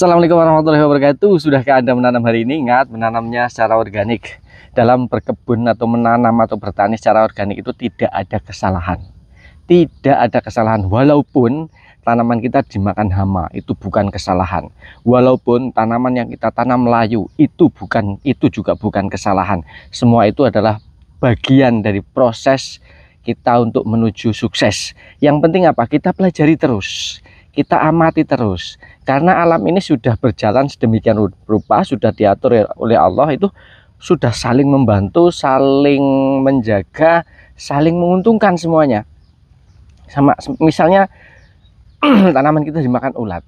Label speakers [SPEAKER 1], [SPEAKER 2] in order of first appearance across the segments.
[SPEAKER 1] Assalamualaikum warahmatullahi wabarakatuh Sudahkah Anda menanam hari ini? Ingat menanamnya secara organik Dalam berkebun atau menanam atau bertani secara organik itu tidak ada kesalahan Tidak ada kesalahan Walaupun tanaman kita dimakan hama itu bukan kesalahan Walaupun tanaman yang kita tanam layu itu bukan itu juga bukan kesalahan Semua itu adalah bagian dari proses kita untuk menuju sukses. Yang penting apa? Kita pelajari terus kita amati terus karena alam ini sudah berjalan sedemikian rupa sudah diatur oleh Allah itu sudah saling membantu saling menjaga saling menguntungkan semuanya sama misalnya tanaman kita dimakan ulat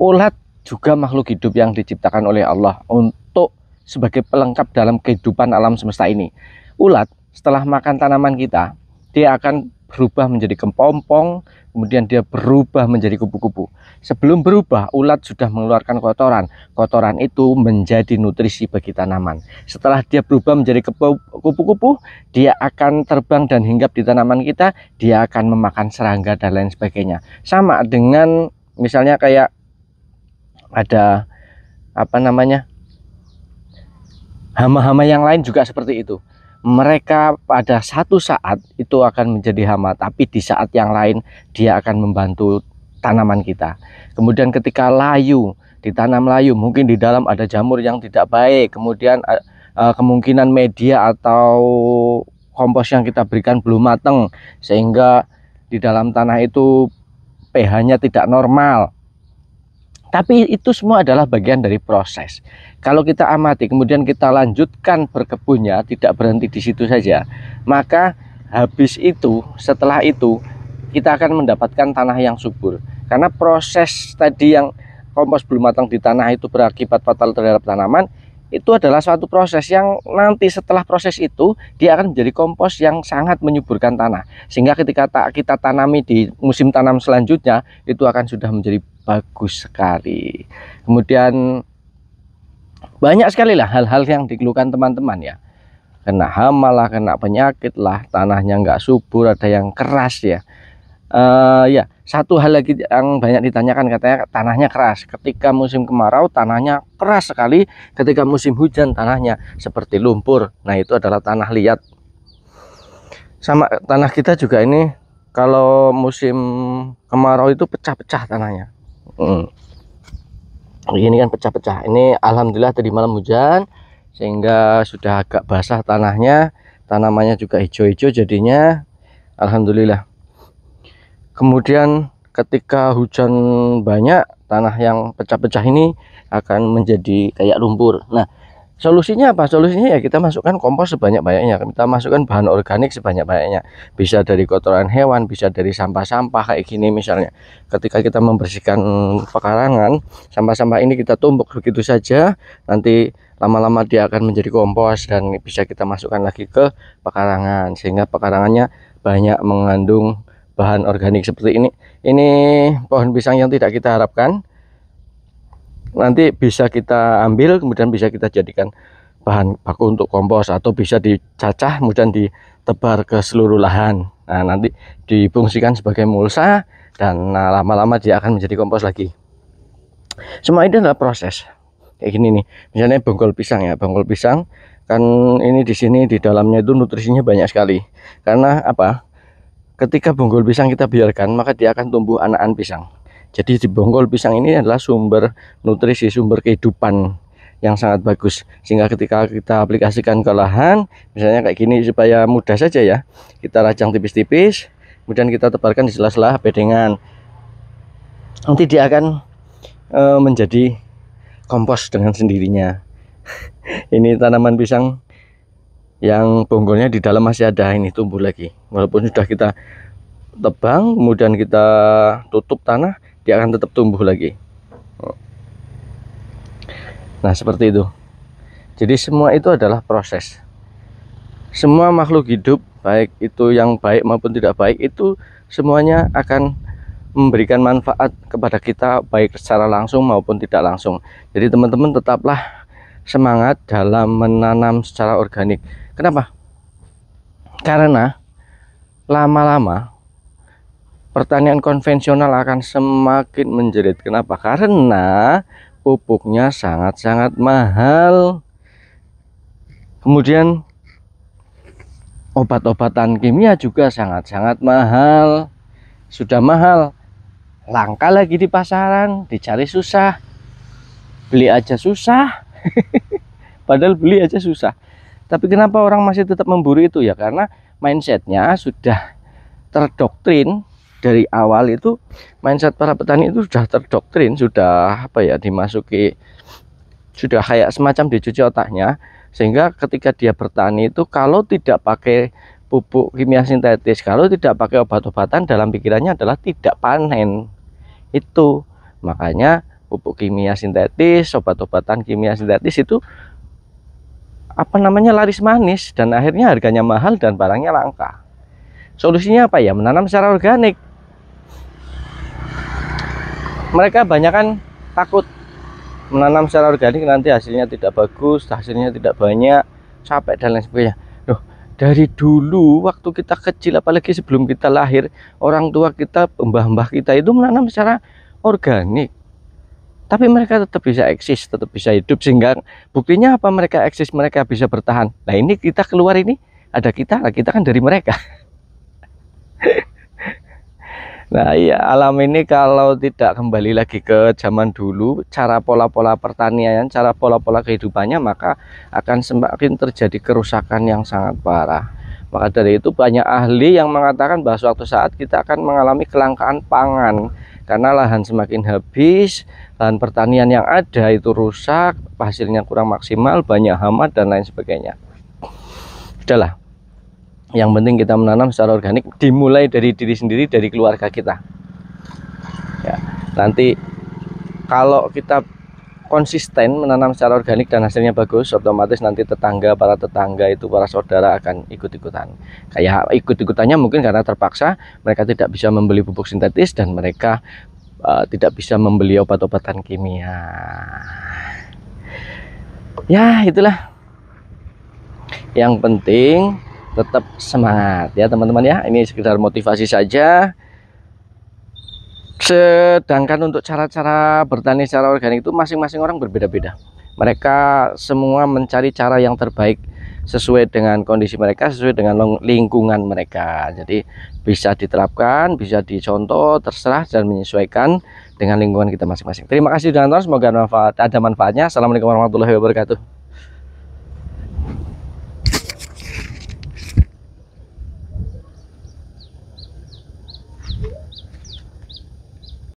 [SPEAKER 1] ulat juga makhluk hidup yang diciptakan oleh Allah untuk sebagai pelengkap dalam kehidupan alam semesta ini ulat setelah makan tanaman kita dia akan berubah menjadi kepompong, kemudian dia berubah menjadi kupu-kupu. Sebelum berubah, ulat sudah mengeluarkan kotoran. Kotoran itu menjadi nutrisi bagi tanaman. Setelah dia berubah menjadi kupu-kupu, dia akan terbang dan hinggap di tanaman kita, dia akan memakan serangga dan lain sebagainya. Sama dengan misalnya kayak ada apa namanya? hama-hama yang lain juga seperti itu mereka pada satu saat itu akan menjadi hama, tapi di saat yang lain dia akan membantu tanaman kita. Kemudian ketika layu, ditanam layu, mungkin di dalam ada jamur yang tidak baik, kemudian eh, eh, kemungkinan media atau kompos yang kita berikan belum matang sehingga di dalam tanah itu pH-nya tidak normal. Tapi itu semua adalah bagian dari proses. Kalau kita amati, kemudian kita lanjutkan berkebunnya, tidak berhenti di situ saja, maka habis itu, setelah itu, kita akan mendapatkan tanah yang subur. Karena proses tadi yang kompos belum matang di tanah itu berakibat fatal terhadap tanaman, itu adalah suatu proses yang nanti setelah proses itu dia akan menjadi kompos yang sangat menyuburkan tanah sehingga ketika kita tanami di musim tanam selanjutnya itu akan sudah menjadi bagus sekali kemudian banyak sekali lah hal-hal yang dikeluhkan teman-teman ya kena hama lah kena penyakit lah tanahnya nggak subur ada yang keras ya uh, ya satu hal lagi yang banyak ditanyakan katanya tanahnya keras ketika musim kemarau tanahnya keras sekali ketika musim hujan tanahnya seperti lumpur nah itu adalah tanah liat sama tanah kita juga ini kalau musim kemarau itu pecah-pecah tanahnya Hmm. Ini kan pecah-pecah. Ini alhamdulillah tadi malam hujan sehingga sudah agak basah tanahnya, tanamannya juga hijau-hijau jadinya alhamdulillah. Kemudian ketika hujan banyak tanah yang pecah-pecah ini akan menjadi kayak lumpur. Nah, Solusinya apa? Solusinya ya kita masukkan kompos sebanyak-banyaknya. Kita masukkan bahan organik sebanyak-banyaknya. Bisa dari kotoran hewan, bisa dari sampah-sampah kayak gini misalnya. Ketika kita membersihkan mm, pekarangan, sampah-sampah ini kita tumbuk begitu saja. Nanti lama-lama dia akan menjadi kompos dan bisa kita masukkan lagi ke pekarangan sehingga pekarangannya banyak mengandung bahan organik seperti ini. Ini pohon pisang yang tidak kita harapkan nanti bisa kita ambil kemudian bisa kita jadikan bahan baku untuk kompos atau bisa dicacah kemudian ditebar ke seluruh lahan nah nanti difungsikan sebagai mulsa dan nah, lama-lama nah, dia akan menjadi kompos lagi semua ini adalah proses kayak gini nih misalnya bongkol pisang ya bongkol pisang kan ini di sini di dalamnya itu nutrisinya banyak sekali karena apa ketika bonggol pisang kita biarkan maka dia akan tumbuh anakan pisang jadi di bonggol pisang ini adalah sumber nutrisi, sumber kehidupan yang sangat bagus sehingga ketika kita aplikasikan ke lahan misalnya kayak gini supaya mudah saja ya kita rajang tipis-tipis kemudian kita tebarkan di sela-sela bedengan nanti dia akan e, menjadi kompos dengan sendirinya ini tanaman pisang yang bonggolnya di dalam masih ada ini tumbuh lagi walaupun sudah kita tebang kemudian kita tutup tanah dia akan tetap tumbuh lagi oh. nah seperti itu jadi semua itu adalah proses semua makhluk hidup baik itu yang baik maupun tidak baik itu semuanya akan memberikan manfaat kepada kita baik secara langsung maupun tidak langsung jadi teman-teman tetaplah semangat dalam menanam secara organik kenapa karena lama-lama pertanian konvensional akan semakin menjerit. Kenapa? Karena pupuknya sangat-sangat mahal. Kemudian obat-obatan kimia juga sangat-sangat mahal. Sudah mahal, langka lagi di pasaran, dicari susah. Beli aja susah. Padahal beli aja susah. Tapi kenapa orang masih tetap memburu itu ya? Karena mindsetnya sudah terdoktrin dari awal itu mindset para petani itu sudah terdoktrin, sudah apa ya dimasuki sudah kayak semacam dicuci otaknya sehingga ketika dia bertani itu kalau tidak pakai pupuk kimia sintetis, kalau tidak pakai obat-obatan dalam pikirannya adalah tidak panen. Itu makanya pupuk kimia sintetis, obat-obatan kimia sintetis itu apa namanya laris manis dan akhirnya harganya mahal dan barangnya langka. Solusinya apa ya? Menanam secara organik mereka banyak kan takut menanam secara organik nanti hasilnya tidak bagus hasilnya tidak banyak capek dan lain sebagainya Duh, dari dulu waktu kita kecil apalagi sebelum kita lahir orang tua kita mbah-mbah kita itu menanam secara organik tapi mereka tetap bisa eksis, tetap bisa hidup sehingga buktinya apa mereka eksis, mereka bisa bertahan. Nah ini kita keluar ini ada kita, kita kan dari mereka. Nah, iya, alam ini kalau tidak kembali lagi ke zaman dulu, cara pola-pola pertanian, cara pola-pola kehidupannya, maka akan semakin terjadi kerusakan yang sangat parah. Maka dari itu banyak ahli yang mengatakan bahwa suatu saat kita akan mengalami kelangkaan pangan karena lahan semakin habis, lahan pertanian yang ada itu rusak, hasilnya kurang maksimal, banyak hama dan lain sebagainya. Sudahlah, yang penting kita menanam secara organik dimulai dari diri sendiri dari keluarga kita ya nanti kalau kita konsisten menanam secara organik dan hasilnya bagus otomatis nanti tetangga para tetangga itu para saudara akan ikut-ikutan kayak ikut-ikutannya mungkin karena terpaksa mereka tidak bisa membeli pupuk sintetis dan mereka uh, tidak bisa membeli obat-obatan kimia ya itulah yang penting tetap semangat ya teman-teman ya ini sekedar motivasi saja sedangkan untuk cara-cara bertani secara organik itu masing-masing orang berbeda-beda mereka semua mencari cara yang terbaik sesuai dengan kondisi mereka sesuai dengan lingkungan mereka jadi bisa diterapkan bisa dicontoh terserah dan menyesuaikan dengan lingkungan kita masing-masing terima kasih dan semoga manfaat, ada manfaatnya assalamualaikum warahmatullahi wabarakatuh